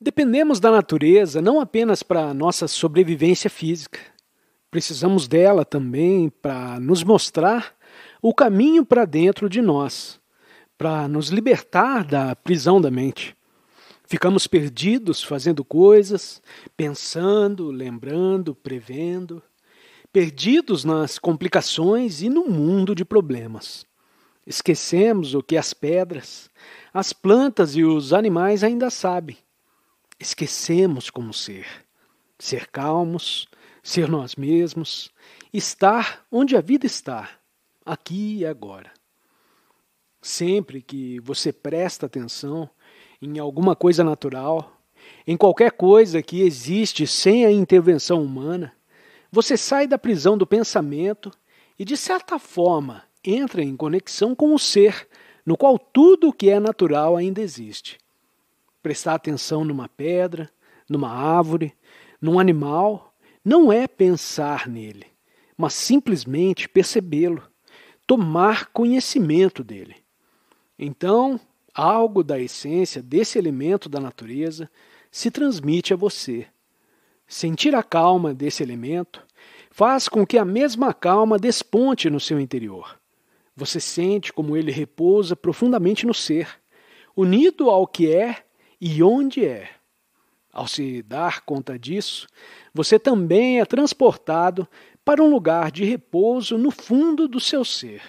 Dependemos da natureza não apenas para nossa sobrevivência física. Precisamos dela também para nos mostrar o caminho para dentro de nós, para nos libertar da prisão da mente. Ficamos perdidos fazendo coisas, pensando, lembrando, prevendo, perdidos nas complicações e no mundo de problemas. Esquecemos o que as pedras, as plantas e os animais ainda sabem esquecemos como ser. Ser calmos, ser nós mesmos, estar onde a vida está, aqui e agora. Sempre que você presta atenção em alguma coisa natural, em qualquer coisa que existe sem a intervenção humana, você sai da prisão do pensamento e, de certa forma, entra em conexão com o ser, no qual tudo o que é natural ainda existe prestar atenção numa pedra, numa árvore, num animal, não é pensar nele, mas simplesmente percebê-lo, tomar conhecimento dele. Então, algo da essência desse elemento da natureza se transmite a você. Sentir a calma desse elemento faz com que a mesma calma desponte no seu interior. Você sente como ele repousa profundamente no ser, unido ao que é e onde é. Ao se dar conta disso, você também é transportado para um lugar de repouso no fundo do seu ser.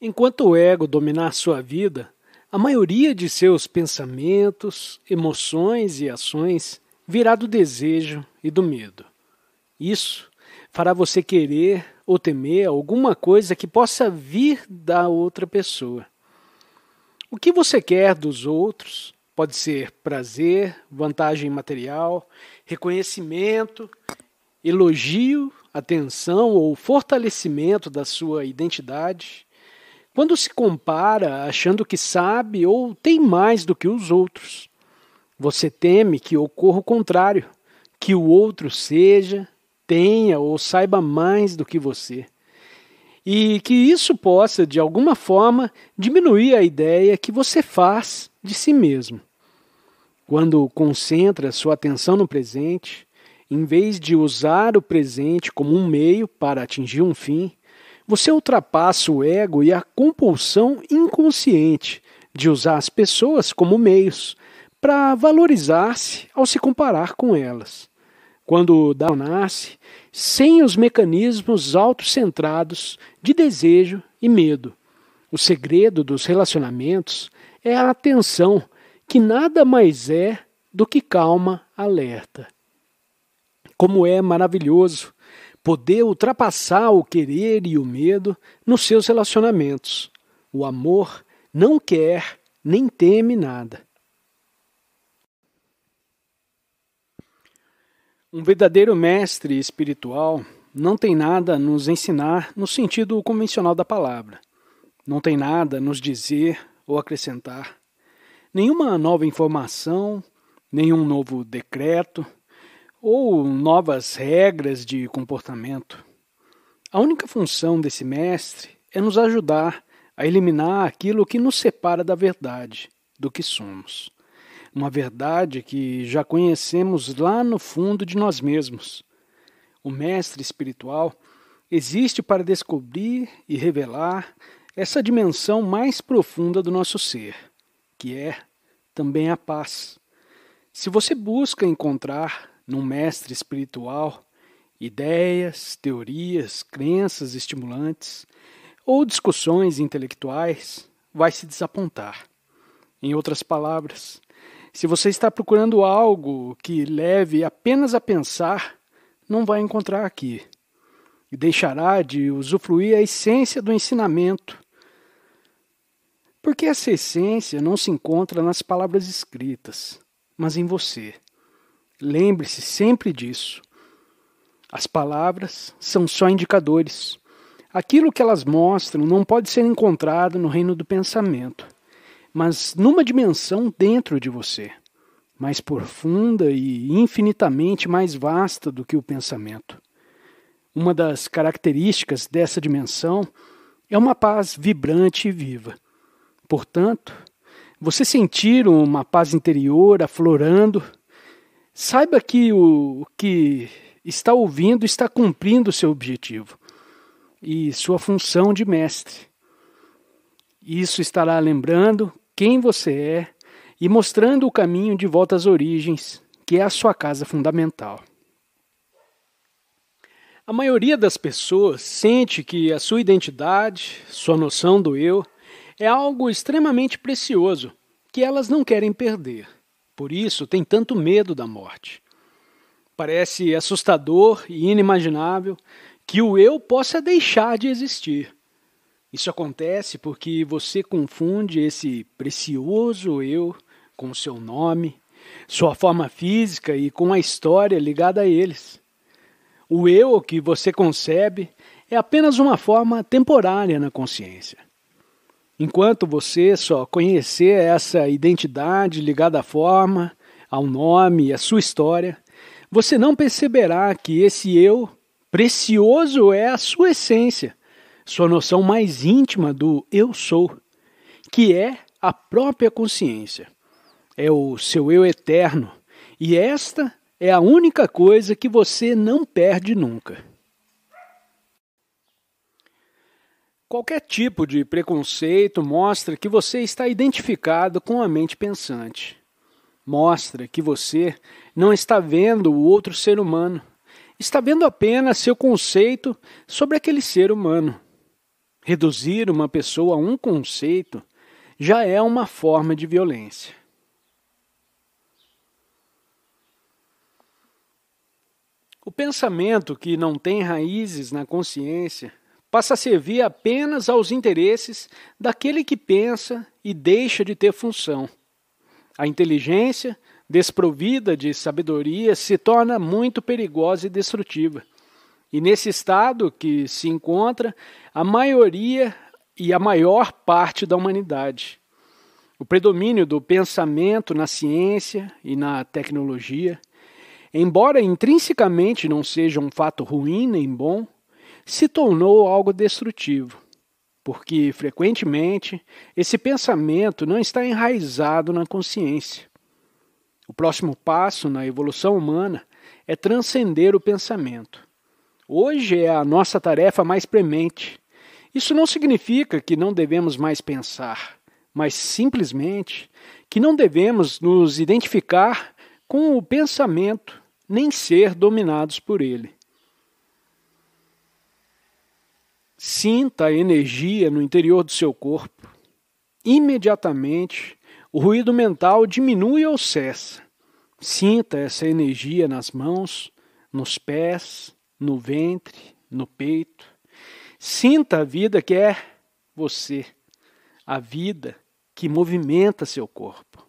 Enquanto o ego dominar sua vida, a maioria de seus pensamentos, emoções e ações virá do desejo e do medo. Isso fará você querer ou temer alguma coisa que possa vir da outra pessoa. O que você quer dos outros pode ser prazer, vantagem material, reconhecimento, elogio, atenção ou fortalecimento da sua identidade. Quando se compara achando que sabe ou tem mais do que os outros, você teme que ocorra o contrário, que o outro seja, tenha ou saiba mais do que você e que isso possa, de alguma forma, diminuir a ideia que você faz de si mesmo. Quando concentra sua atenção no presente, em vez de usar o presente como um meio para atingir um fim, você ultrapassa o ego e a compulsão inconsciente de usar as pessoas como meios para valorizar-se ao se comparar com elas quando Down nasce, sem os mecanismos autocentrados de desejo e medo. O segredo dos relacionamentos é a atenção, que nada mais é do que calma alerta. Como é maravilhoso poder ultrapassar o querer e o medo nos seus relacionamentos. O amor não quer nem teme nada. Um verdadeiro mestre espiritual não tem nada a nos ensinar no sentido convencional da palavra. Não tem nada a nos dizer ou acrescentar. Nenhuma nova informação, nenhum novo decreto ou novas regras de comportamento. A única função desse mestre é nos ajudar a eliminar aquilo que nos separa da verdade, do que somos uma verdade que já conhecemos lá no fundo de nós mesmos. O mestre espiritual existe para descobrir e revelar essa dimensão mais profunda do nosso ser, que é também a paz. Se você busca encontrar num mestre espiritual ideias, teorias, crenças estimulantes ou discussões intelectuais, vai se desapontar. Em outras palavras, se você está procurando algo que leve apenas a pensar, não vai encontrar aqui. E deixará de usufruir a essência do ensinamento. Porque essa essência não se encontra nas palavras escritas, mas em você. Lembre-se sempre disso. As palavras são só indicadores. Aquilo que elas mostram não pode ser encontrado no reino do pensamento mas numa dimensão dentro de você, mais profunda e infinitamente mais vasta do que o pensamento. Uma das características dessa dimensão é uma paz vibrante e viva. Portanto, você sentir uma paz interior aflorando, saiba que o que está ouvindo está cumprindo seu objetivo e sua função de mestre. Isso estará lembrando quem você é e mostrando o caminho de volta às origens, que é a sua casa fundamental. A maioria das pessoas sente que a sua identidade, sua noção do eu, é algo extremamente precioso que elas não querem perder. Por isso, tem tanto medo da morte. Parece assustador e inimaginável que o eu possa deixar de existir. Isso acontece porque você confunde esse precioso eu com seu nome, sua forma física e com a história ligada a eles. O eu que você concebe é apenas uma forma temporária na consciência. Enquanto você só conhecer essa identidade ligada à forma, ao nome e à sua história, você não perceberá que esse eu precioso é a sua essência sua noção mais íntima do eu sou, que é a própria consciência. É o seu eu eterno, e esta é a única coisa que você não perde nunca. Qualquer tipo de preconceito mostra que você está identificado com a mente pensante. Mostra que você não está vendo o outro ser humano, está vendo apenas seu conceito sobre aquele ser humano. Reduzir uma pessoa a um conceito já é uma forma de violência. O pensamento que não tem raízes na consciência passa a servir apenas aos interesses daquele que pensa e deixa de ter função. A inteligência, desprovida de sabedoria, se torna muito perigosa e destrutiva. E nesse estado que se encontra a maioria e a maior parte da humanidade. O predomínio do pensamento na ciência e na tecnologia, embora intrinsecamente não seja um fato ruim nem bom, se tornou algo destrutivo, porque frequentemente esse pensamento não está enraizado na consciência. O próximo passo na evolução humana é transcender o pensamento Hoje é a nossa tarefa mais premente. Isso não significa que não devemos mais pensar, mas simplesmente que não devemos nos identificar com o pensamento nem ser dominados por ele. Sinta a energia no interior do seu corpo. Imediatamente, o ruído mental diminui ou cessa. Sinta essa energia nas mãos, nos pés, no ventre, no peito. Sinta a vida que é você, a vida que movimenta seu corpo.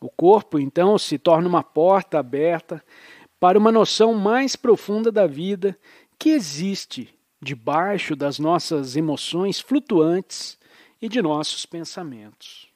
O corpo, então, se torna uma porta aberta para uma noção mais profunda da vida que existe debaixo das nossas emoções flutuantes e de nossos pensamentos.